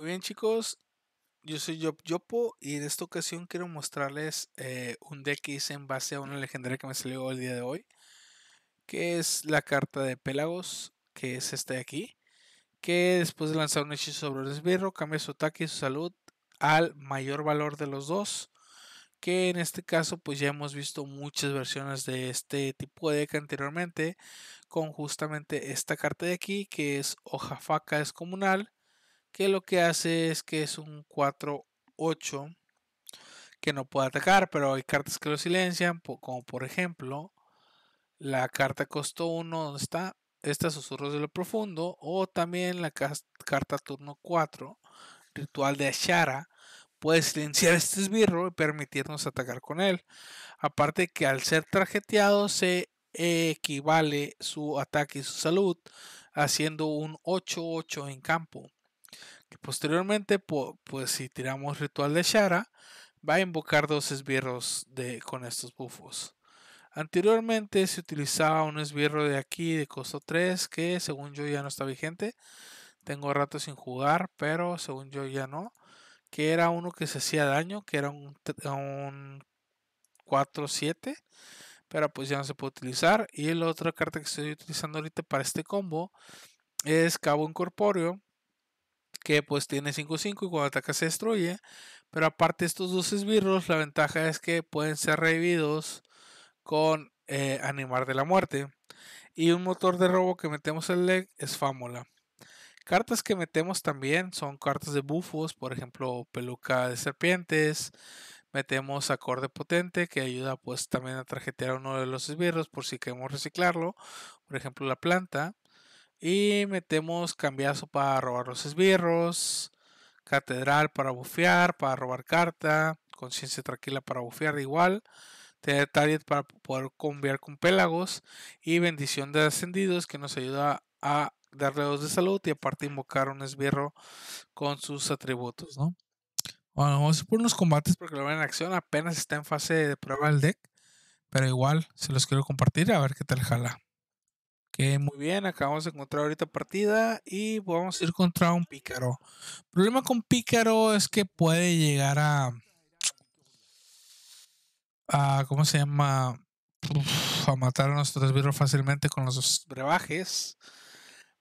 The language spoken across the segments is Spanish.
Muy bien chicos, yo soy Yop Yopo y en esta ocasión quiero mostrarles eh, un deck que hice en base a una legendaria que me salió el día de hoy, que es la carta de Pelagos, que es esta de aquí, que después de lanzar un hechizo sobre el esbirro cambia su ataque y su salud al mayor valor de los dos, que en este caso pues ya hemos visto muchas versiones de este tipo de deck anteriormente, con justamente esta carta de aquí que es hoja faca descomunal que lo que hace es que es un 4-8 que no puede atacar, pero hay cartas que lo silencian, como por ejemplo la carta costo 1 donde está estas susurros de lo profundo o también la carta turno 4 ritual de Ashara puede silenciar este esbirro y permitirnos atacar con él. Aparte que al ser trajeteado se equivale su ataque y su salud haciendo un 8-8 en campo posteriormente, pues si tiramos ritual de Shara, va a invocar dos esbirros de, con estos bufos. Anteriormente se utilizaba un esbirro de aquí de costo 3 que según yo ya no está vigente. Tengo rato sin jugar, pero según yo ya no. Que era uno que se hacía daño, que era un, un 4-7. Pero pues ya no se puede utilizar. Y la otra carta que estoy utilizando ahorita para este combo es Cabo Incorpóreo que pues tiene 5-5 y cuando ataca se destruye. Pero aparte estos dos esbirros, la ventaja es que pueden ser revividos con eh, Animar de la Muerte. Y un motor de robo que metemos en leg es fámola. Cartas que metemos también son cartas de bufos, por ejemplo, peluca de serpientes. Metemos acorde potente que ayuda pues también a trajetear uno de los esbirros por si queremos reciclarlo. Por ejemplo, la planta. Y metemos cambiazo para robar los esbirros. Catedral para bufear, para robar carta. Conciencia tranquila para bufear igual. Tener target para poder conviar con pélagos. Y bendición de ascendidos que nos ayuda a darle dos de salud y aparte invocar un esbirro con sus atributos, ¿no? Bueno, vamos a por unos combates porque lo ven en acción. Apenas está en fase de prueba el deck. Pero igual se los quiero compartir a ver qué tal jala. Que muy bien, acabamos de encontrar ahorita partida y vamos a ir contra un pícaro. El problema con pícaro es que puede llegar a... a ¿Cómo se llama? a matar a nuestros fácilmente con los brebajes.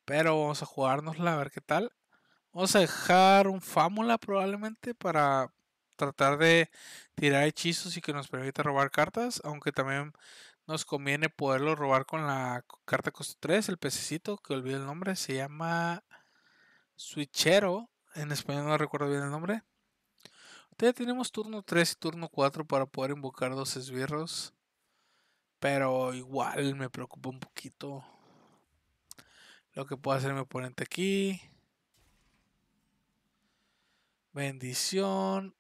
Pero vamos a jugárnosla a ver qué tal. Vamos a dejar un Fámula probablemente para tratar de tirar hechizos y que nos permita robar cartas. Aunque también nos conviene poderlo robar con la carta costo 3, el pececito, que olvidé el nombre, se llama Switchero, en español no recuerdo bien el nombre. ya tenemos turno 3 y turno 4 para poder invocar dos esbirros, pero igual me preocupa un poquito lo que pueda hacer mi oponente aquí. Bendición,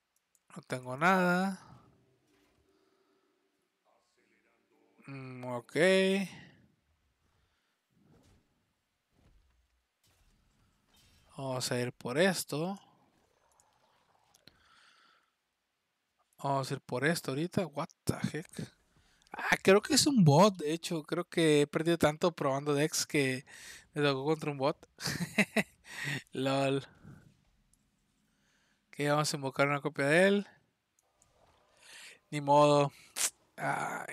no tengo nada. Mm, ok. Vamos a ir por esto. Vamos a ir por esto ahorita. What the heck. Ah, creo que es un bot, de hecho. Creo que he perdido tanto probando Dex que me tocó contra un bot. LOL. Ok, vamos a invocar una copia de él. Ni modo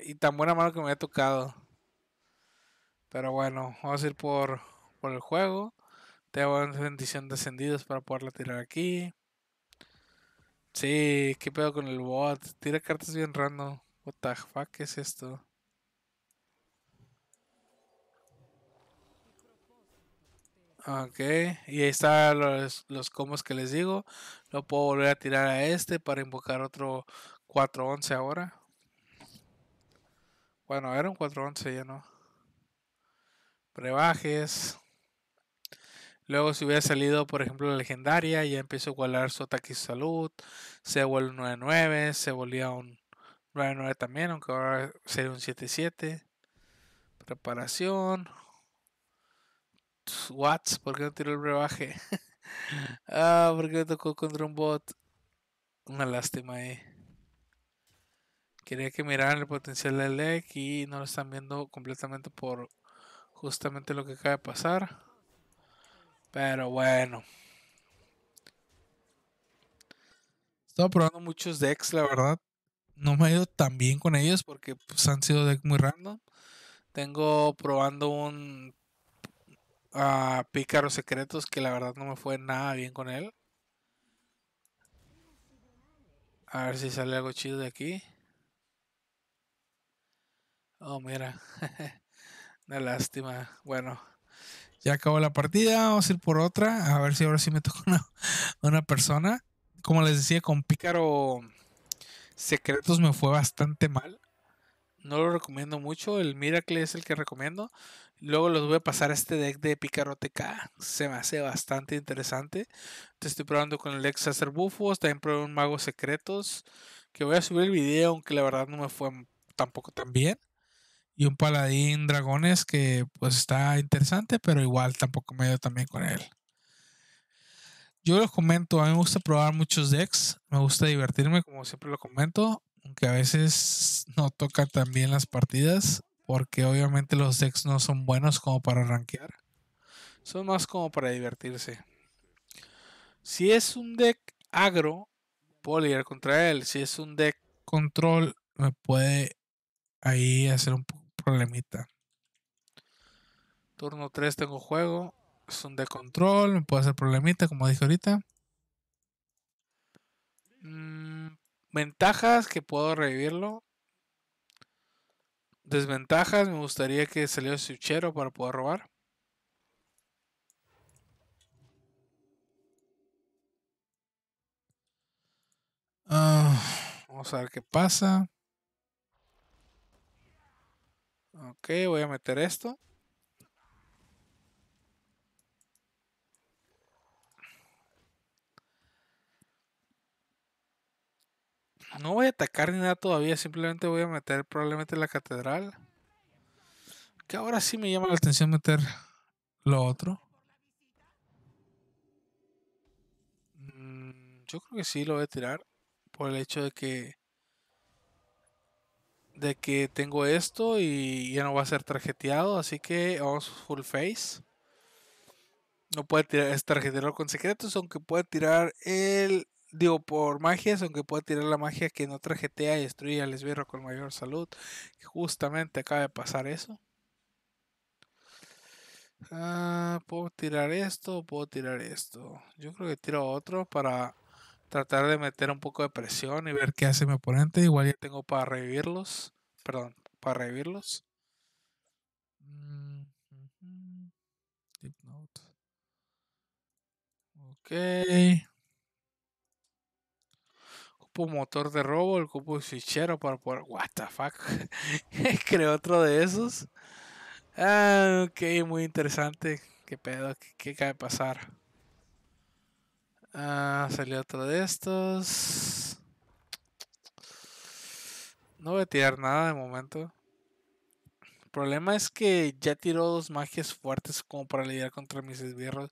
y tan buena mano que me ha tocado. Pero bueno, vamos a ir por, por el juego. te Tengo bendición descendidos para poderla tirar aquí. Sí, qué pedo con el bot. Tira cartas bien random. What the ¿qué es esto? Ok, y ahí están los, los combos que les digo. Lo puedo volver a tirar a este para invocar otro 4-11 ahora. Bueno, era un 411 ya no. Prebajes. Luego si hubiera salido, por ejemplo, la legendaria, ya empezó a igualar su ataque y salud. Se vuelve un 9-9, se volvía un 9-9 también, aunque ahora sería un 7-7. Preparación. Watts, ¿por qué no tiró el brebaje? ah, porque me tocó contra un bot. Una lástima ahí quería que miraran el potencial del deck y no lo están viendo completamente por justamente lo que acaba de pasar. Pero bueno. Estaba probando muchos decks, la verdad. No me ha ido tan bien con ellos porque pues, han sido decks muy random. Tengo probando un a ah, Pícaros Secretos que la verdad no me fue nada bien con él. A ver si sale algo chido de aquí. Oh, mira. Una lástima. Bueno, ya acabó la partida. Vamos a ir por otra. A ver si ahora sí me toca una, persona. Como les decía, con Pícaro Secretos me fue bastante mal. No lo recomiendo mucho. El Miracle es el que recomiendo. Luego los voy a pasar este deck de Pícaro TK. Se me hace bastante interesante. Te estoy probando con el deck Sacer También probé un Mago Secretos. Que voy a subir el video, aunque la verdad no me fue tampoco tan bien y un paladín dragones que pues está interesante, pero igual tampoco me dio también con él. Yo lo comento, a mí me gusta probar muchos decks, me gusta divertirme, como siempre lo comento, aunque a veces no toca tan bien las partidas, porque obviamente los decks no son buenos como para rankear, son más como para divertirse. Si es un deck agro, puedo lidiar contra él, si es un deck control, me puede ahí hacer un poco problemita. Turno 3 tengo juego. Es un de control. Me puede hacer problemita, como dije ahorita. Mm, ventajas que puedo revivirlo. Desventajas, me gustaría que saliera Suchero para poder robar. Ah, vamos a ver qué pasa. Ok, voy a meter esto. No voy a atacar ni nada todavía, simplemente voy a meter probablemente la catedral. Que ahora sí me llama la atención meter lo otro. Mm, yo creo que sí lo voy a tirar por el hecho de que de que tengo esto y ya no va a ser tarjeteado, así que vamos full face. No puede tirar, es con secretos, aunque puede tirar el, digo, por magias, aunque puede tirar la magia que no trajetea y destruye al esbirro con mayor salud. Justamente acaba de pasar eso. Ah, puedo tirar esto, puedo tirar esto. Yo creo que tiro otro para tratar de meter un poco de presión y ver qué hace mi oponente. Igual ya tengo para revivirlos. Perdón, para revivirlos. Mm, Deep note. Ok. Ocupo motor de robo, el cupo fichero para poder. What the fuck. Creo otro de esos. Ah, ok, muy interesante. ¿Qué pedo? ¿Qué, qué cabe pasar? Ah, salió otro de estos. No voy a tirar nada de momento. El problema es que ya tiró dos magias fuertes como para lidiar contra mis esbirros.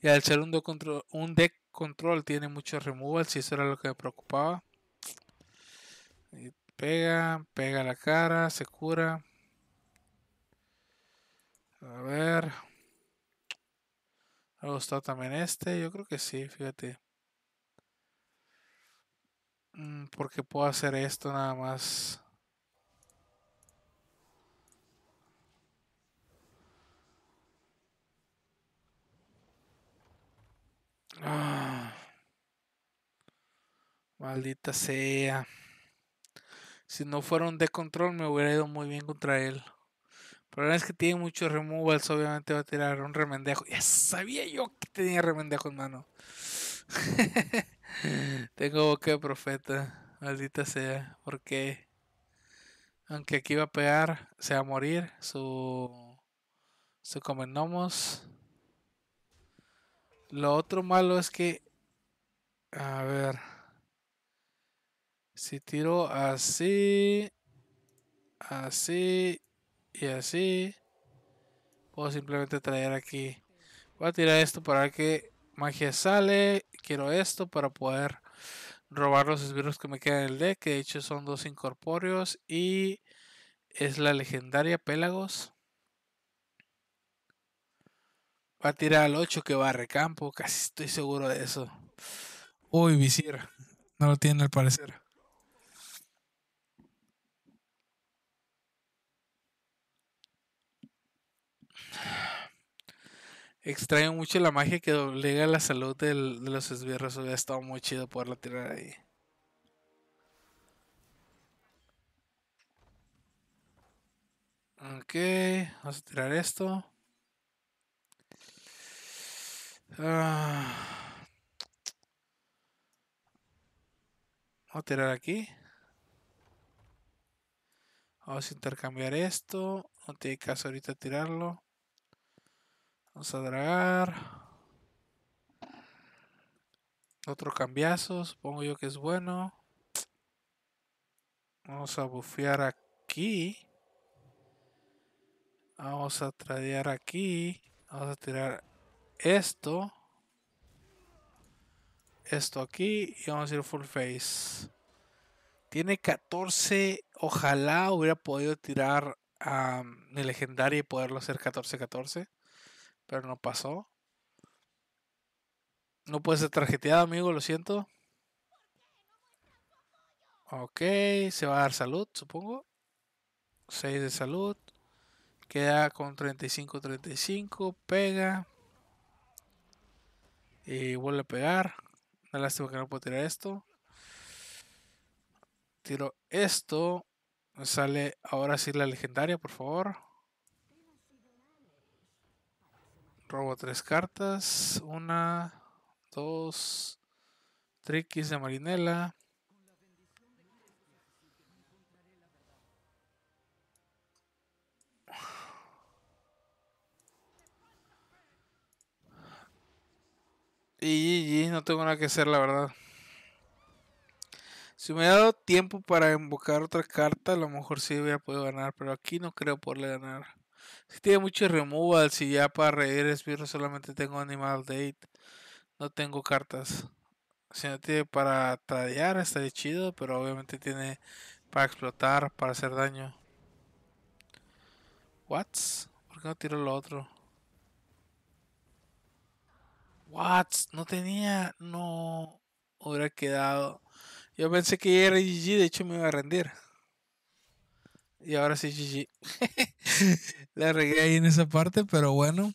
Y al ser un, control, un deck control tiene mucho removal, si eso era lo que me preocupaba. pega, pega la cara, se cura. A ver. Me ha gustado también este. Yo creo que sí, fíjate. Mm, Porque puedo hacer esto nada más. Ah. maldita sea. Si no fuera un de control me hubiera ido muy bien contra él problema es que tiene muchos removals, obviamente va a tirar un remendejo. Ya sabía yo que tenía remendejo en mano. Tengo boca de profeta, maldita sea, porque aunque aquí va a pegar, se va a morir su su comenomos. Lo otro malo es que a ver si tiro así así y así. Puedo simplemente traer aquí. Voy a tirar esto para que magia sale. Quiero esto para poder robar los esbirros que me quedan en el deck. Que de hecho son dos incorpóreos. Y es la legendaria Pélagos. Va a tirar al 8 que va a Recampo. Casi estoy seguro de eso. Uy, visir. No lo tiene al parecer. extraño mucho la magia que doblega la salud de los esbirros. Hubiera estado muy chido poderla tirar ahí. Ok, vamos a tirar esto. Ah. Vamos a tirar aquí. Vamos a intercambiar esto. No tiene caso ahorita tirarlo. Vamos a dragar. Otro cambiazo, supongo yo que es bueno. Vamos a bufear aquí. Vamos a tradear aquí. Vamos a tirar esto. Esto aquí. Y vamos a ir full face. Tiene 14. Ojalá hubiera podido tirar a um, mi y poderlo hacer 14-14 pero no pasó. No puede ser tarjeteado, amigo, lo siento. Ok, se va a dar salud, supongo. 6 de salud. Queda con 35-35. Pega. Y vuelve a pegar. lástima que no puedo tirar esto. Tiro esto. Sale ahora sí la legendaria, por favor. Robo tres cartas. Una, dos, triquis de marinela. Y, no tengo nada que hacer, la verdad. Si me hubiera dado tiempo para invocar otra carta, a lo mejor sí hubiera podido ganar, pero aquí no creo poderle ganar. Si tiene mucho removal, si ya para reír espirro solamente tengo Animal Date. No tengo cartas. Si no tiene para tradear, de chido, pero obviamente tiene para explotar, para hacer daño. What? ¿Por qué no tiro lo otro? What? No tenía. No. Hubiera quedado. Yo pensé que era GG, de hecho me iba a rendir. Y ahora sí, GG. La regué ahí en esa parte, pero bueno.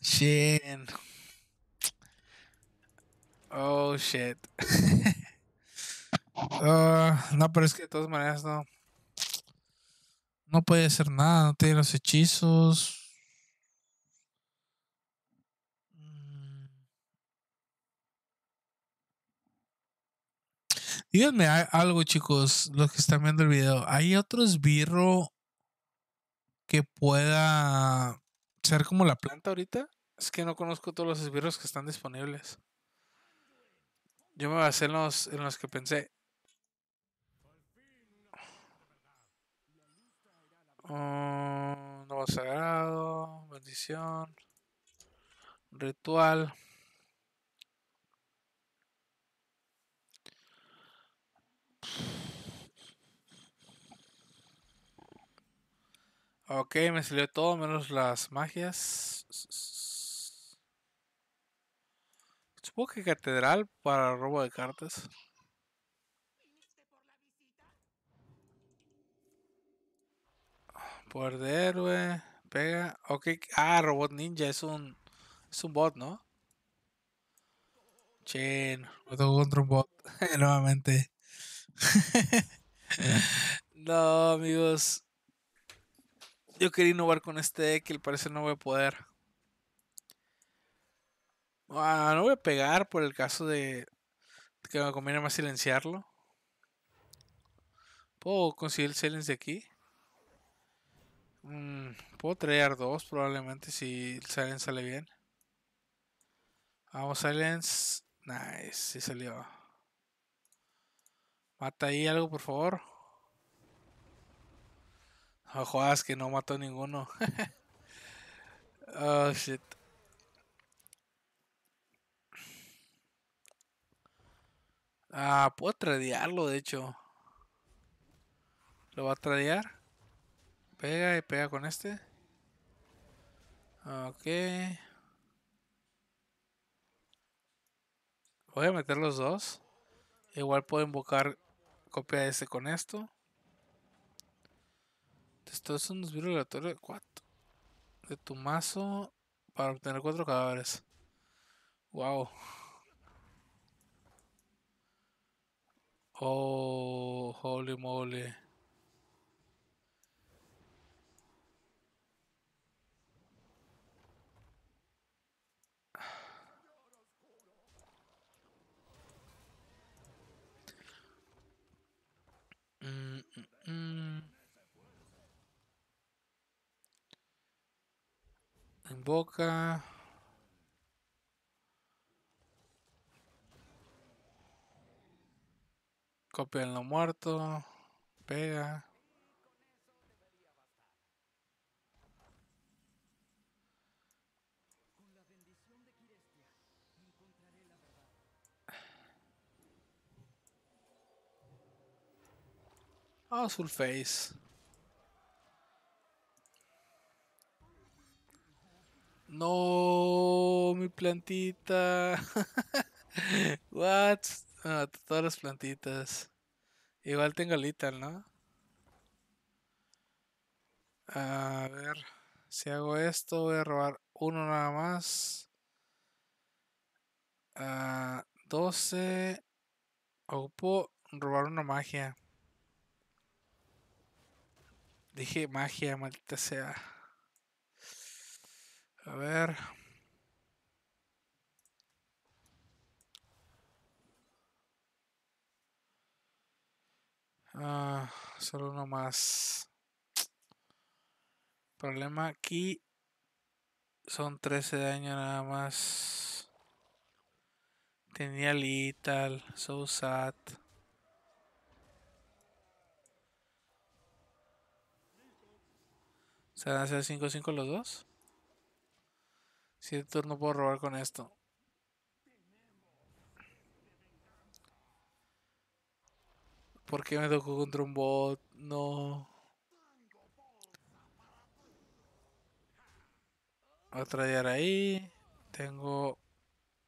Shit. Oh, shit. Ah, no, pero es que de todas maneras no. No puede ser nada, no tiene los hechizos. Díganme algo, chicos, los que están viendo el video. ¿Hay otro esbirro que pueda ser como la planta ahorita? Es que no conozco todos los esbirros que están disponibles. Yo me basé en los, en los que pensé. Mm, nuevo sagrado, bendición, ritual. Ok, me salió todo menos las magias. Supongo que catedral para robo de cartas. Poder de héroe. Pega. Ok. Ah, robot ninja. Es un. Es un bot, ¿no? Che, no contra un bot. Nuevamente no, amigos. Yo quería innovar con este Que al no voy a poder. Ah, no voy a pegar por el caso de que me conviene más silenciarlo. ¿Puedo conseguir el silence de aquí? Mm, puedo traer dos probablemente si el silence sale bien. Ah, vamos, silence. Nice, sí salió. Mata ahí algo, por favor. No jodas que no mató ninguno. oh, shit. Ah, puedo tradearlo, de hecho. Lo va a tradear. Pega y pega con este. Ok. Voy a meter los dos. Igual puedo invocar Copia ese con esto. es un desvío aleatorio de 4 de tu mazo para obtener cuatro cadáveres. Wow. Oh, holy moly. Boca. Copia en lo muerto. Pega. Ah, Face No, mi plantita. What? todas las plantitas. Igual tengo Lethal, ¿no? A ver. Si hago esto, voy a robar uno nada más. Uh, 12. puedo robar una magia. Dije magia, maldita sea. A ver. Ah, solo uno más. Problema aquí. Son 13 de daño nada más. Tenía Lital, so sad. ¿Se van a hacer 5-5 los dos? Siete no puedo robar con esto. ¿Por qué me tocó contra un bot? No. Otra de ahí. Tengo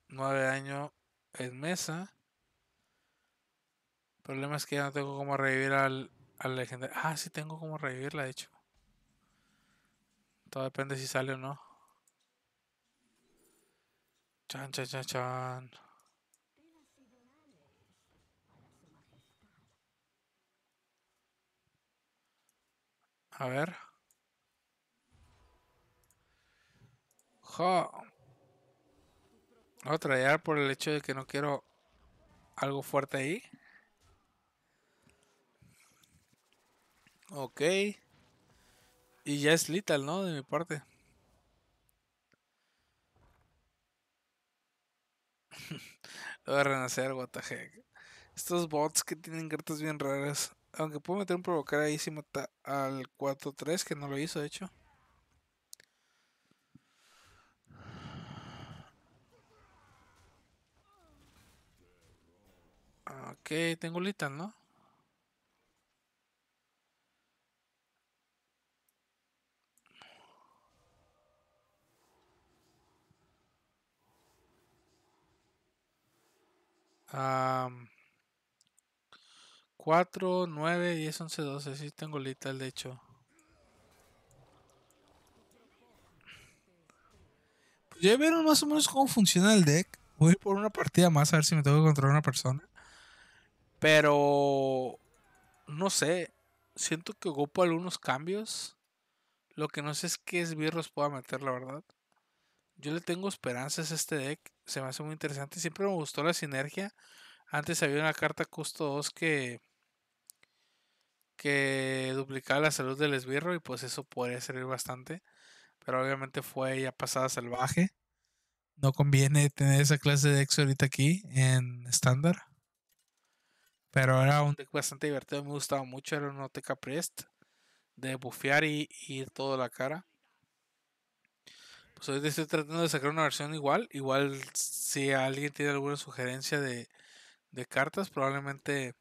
nueve años en mesa. El problema es que ya no tengo como revivir al, al legendario. Ah, sí tengo como revivirla, de hecho. Todo depende si sale o no. Chan, chan, chan, chan. A ver. Jo. ya por el hecho de que no quiero algo fuerte ahí. Ok. Y ya es Little, ¿no? De mi parte. Lo renacer, a what the Estos bots que tienen cartas bien raras. Aunque puedo meter un provocar ahí si mata al 4-3, que no lo hizo, de hecho. Ok, tengo Litan, ¿no? 4, 9, 10, 11, 12. Sí tengo el de hecho. Pues ya vieron más o menos cómo funciona el deck. Voy por una partida más a ver si me tengo que controlar una persona. Pero... No sé. Siento que ocupo algunos cambios. Lo que no sé es qué esbirros pueda meter, la verdad. Yo le tengo esperanzas a este deck. Se me hace muy interesante. Siempre me gustó la sinergia. Antes había una carta costo 2 que. que duplicaba la salud del esbirro. Y pues eso podría servir bastante. Pero obviamente fue ya pasada salvaje. No conviene tener esa clase de decks ahorita aquí en estándar. Pero era un deck bastante divertido. Me gustaba mucho. Era un Oteca Priest. De bufear y, ir Todo a la cara estoy tratando de sacar una versión igual. Igual si alguien tiene alguna sugerencia de, cartas, probablemente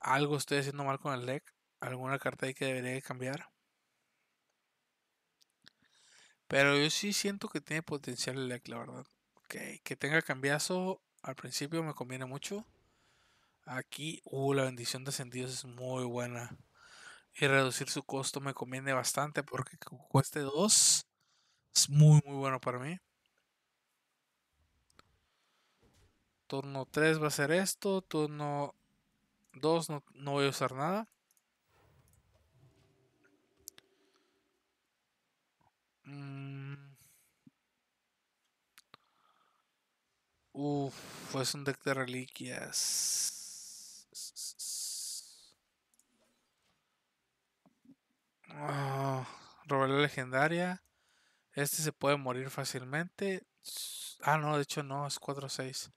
algo estoy haciendo mal con el deck. Alguna carta ahí que debería cambiar. Pero yo sí siento que tiene potencial el deck, la verdad. Okay. Que tenga cambiazo al principio me conviene mucho. Aquí, uh, la bendición de ascendidos es muy buena. Y reducir su costo me conviene bastante porque cueste 2 es muy, muy bueno para mí. Turno 3 va a ser esto. Turno 2 no, voy a usar nada. Mm. Uf, es un deck de reliquias. Oh, legendaria. Este se puede morir fácilmente. Ah, no, de hecho no, es 4-6.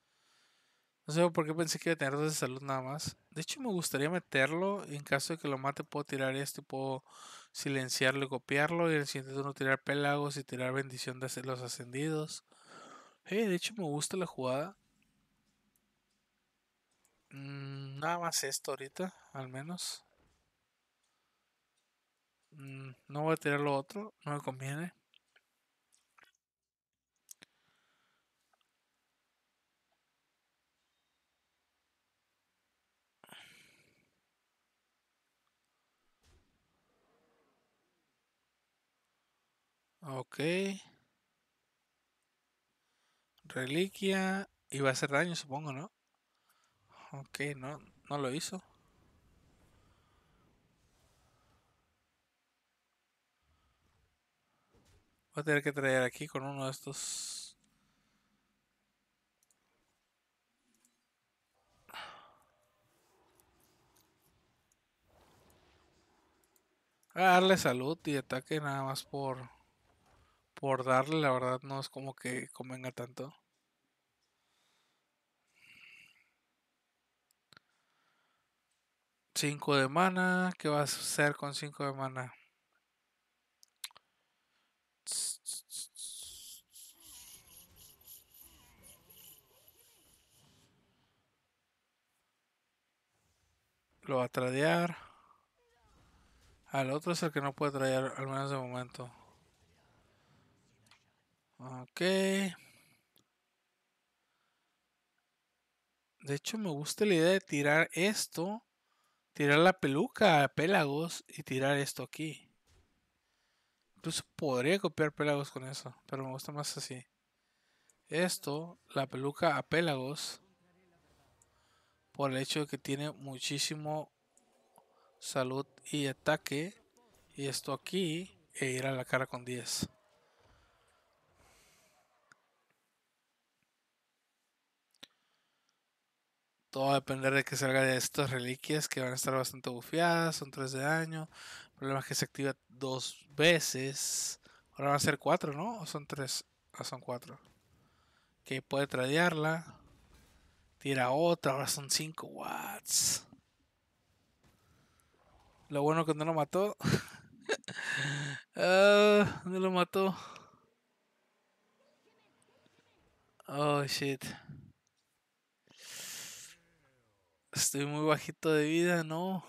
No sé por qué pensé que iba a tener dos de salud nada más. De hecho, me gustaría meterlo. en caso de que lo mate, puedo tirar este. Puedo silenciarlo y copiarlo. Y en el siguiente turno tirar pelagos y tirar bendición de los ascendidos. Hey, eh, de hecho, me gusta la jugada. Mm, nada más esto ahorita, al menos. Mm, no voy a tirar lo otro. No me conviene. Ok. Reliquia. va a hacer daño, supongo, ¿no? Ok, no, no lo hizo. Voy a tener que traer aquí con uno de estos. Voy a darle salud y ataque nada más por bordarle darle, la verdad no es como que convenga tanto. Cinco de mana, ¿qué va a hacer con cinco de mana? Lo va a tradear. Al otro es el que no puede tradear, al menos de momento. Ok. De hecho, me gusta la idea de tirar esto. Tirar la peluca a Pelagos y tirar esto aquí. Incluso podría copiar Pelagos con eso, pero me gusta más así. Esto, la peluca a Pelagos, por el hecho de que tiene muchísimo salud y ataque. Y esto aquí, e ir a la cara con 10. Todo va a depender de que salga de estas reliquias que van a estar bastante bufiadas Son 3 de daño. El problema es que se activa dos veces. Ahora van a ser 4, ¿no? ¿O son 3? Ah, son 4. Que puede tradearla. Tira otra. Ahora son 5 watts. Lo bueno que no lo mató. Ah, no lo mató. Oh shit. Estoy muy bajito de vida, no.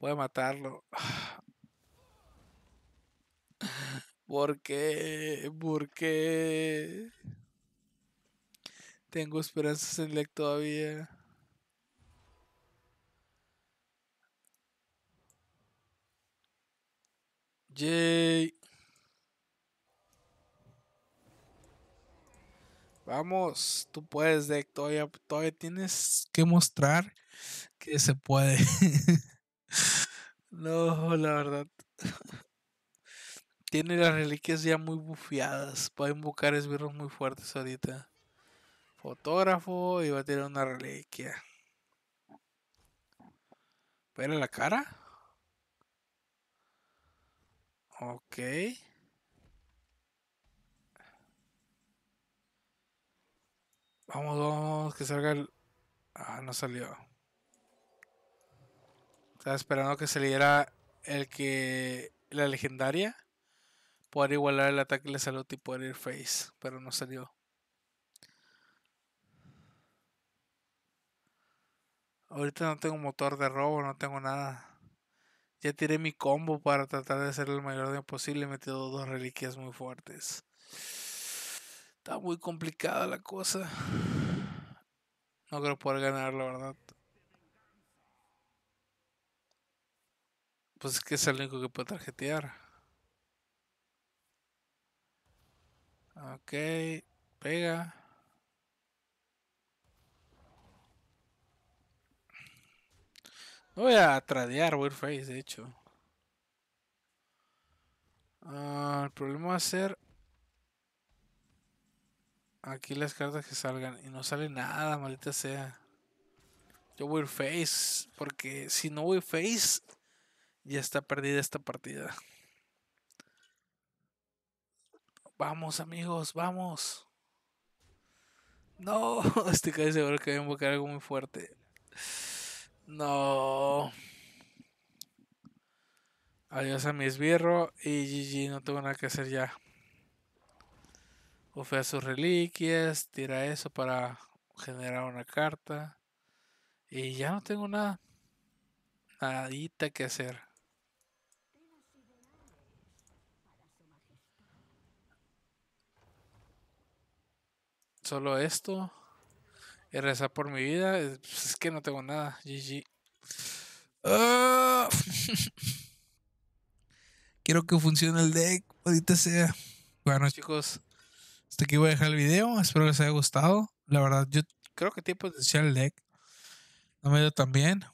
Voy a matarlo. ¿Por qué? ¿Por qué? Tengo esperanzas en Lec todavía. Vamos, tú puedes, Deck. Todavía, tienes que mostrar que se puede. no, la verdad. Tiene las reliquias ya muy bufiadas. Va a invocar esbirros muy fuertes ahorita. Fotógrafo y va a tener una reliquia. ¿Pero la cara? Ok. Vamos, vamos, que salga el... Ah, no salió. Estaba esperando que saliera el que... La legendaria. Poder igualar el ataque de salud y poder ir face. Pero no salió. Ahorita no tengo motor de robo, no tengo nada. Ya tiré mi combo para tratar de hacer el mayor daño posible. He metido dos reliquias muy fuertes. Está muy complicada la cosa. No creo poder ganar, la verdad. Pues es que es el único que puede tarjetear. Ok, pega. No voy a tradear Warface, de hecho. Ah, el problema va a ser Aquí las cartas que salgan. Y no sale nada, maldita sea. Yo voy a ir face. Porque si no voy face, ya está perdida esta partida. Vamos, amigos, vamos. No, estoy casi seguro que voy a invocar algo muy fuerte. No. Adiós a mi esbirro y GG, no tengo nada que hacer ya. Ofea sus reliquias, tira eso para generar una carta. Y ya no tengo nada. Nadita que hacer. Solo esto. Y rezar por mi vida. Eh, pues es que no tengo nada. GG. Ah. Quiero que funcione el deck. Ahorita sea. Bueno, chicos. Hasta aquí voy a dejar el video. Espero que les haya gustado. La verdad, yo creo que tiene potencial el deck. No me dio tan bien.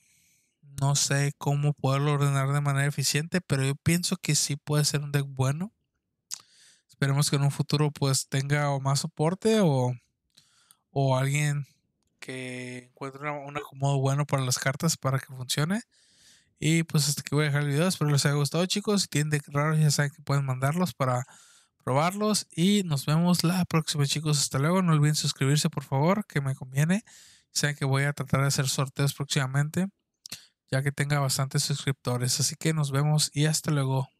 No sé cómo poderlo ordenar de manera eficiente, pero yo pienso que sí puede ser un deck bueno. Esperemos que en un futuro pues tenga más soporte o, o alguien que encuentre un acomodo bueno para las cartas para que funcione. Y pues hasta aquí voy a dejar el video. Espero les haya gustado chicos. Si tienen deck raros ya saben que pueden mandarlos para probarlos y nos vemos la próxima chicos. Hasta luego. No olviden suscribirse por favor, que me conviene. Saben que voy a tratar de hacer sorteos próximamente, ya que tenga bastantes suscriptores. Así que nos vemos y hasta luego.